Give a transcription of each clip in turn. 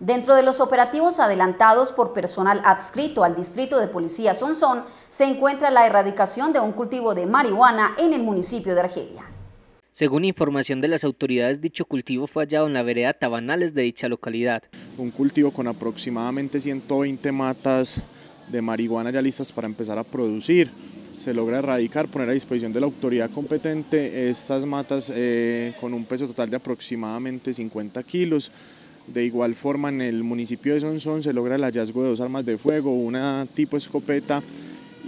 Dentro de los operativos adelantados por personal adscrito al Distrito de Policía Sonsón, se encuentra la erradicación de un cultivo de marihuana en el municipio de Argelia. Según información de las autoridades, dicho cultivo fue hallado en la vereda Tabanales de dicha localidad. Un cultivo con aproximadamente 120 matas de marihuana ya listas para empezar a producir. Se logra erradicar, poner a disposición de la autoridad competente estas matas eh, con un peso total de aproximadamente 50 kilos. De igual forma, en el municipio de Sonsón se logra el hallazgo de dos armas de fuego, una tipo escopeta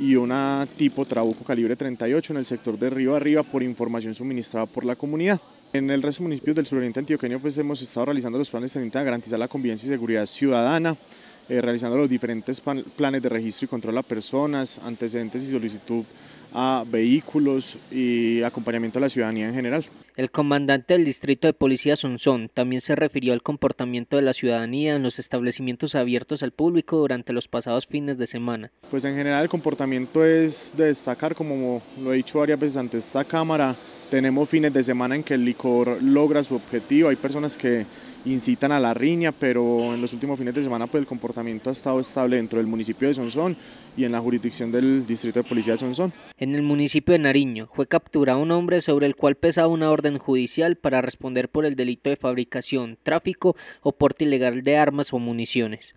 y una tipo trabuco calibre 38 en el sector de Río Arriba por información suministrada por la comunidad. En el resto de municipios del suroriente antioqueño pues, hemos estado realizando los planes tendientes a garantizar la convivencia y seguridad ciudadana, eh, realizando los diferentes planes de registro y control a personas, antecedentes y solicitud a vehículos y acompañamiento a la ciudadanía en general. El comandante del distrito de policía Sonsón también se refirió al comportamiento de la ciudadanía en los establecimientos abiertos al público durante los pasados fines de semana. Pues en general el comportamiento es de destacar, como lo he dicho varias veces ante esta cámara, tenemos fines de semana en que el licor logra su objetivo. Hay personas que incitan a la riña, pero en los últimos fines de semana pues, el comportamiento ha estado estable dentro del municipio de Sonsón y en la jurisdicción del distrito de policía de Sonsón. En el municipio de Nariño fue capturado un hombre sobre el cual pesaba una orden judicial para responder por el delito de fabricación, tráfico o porte ilegal de armas o municiones.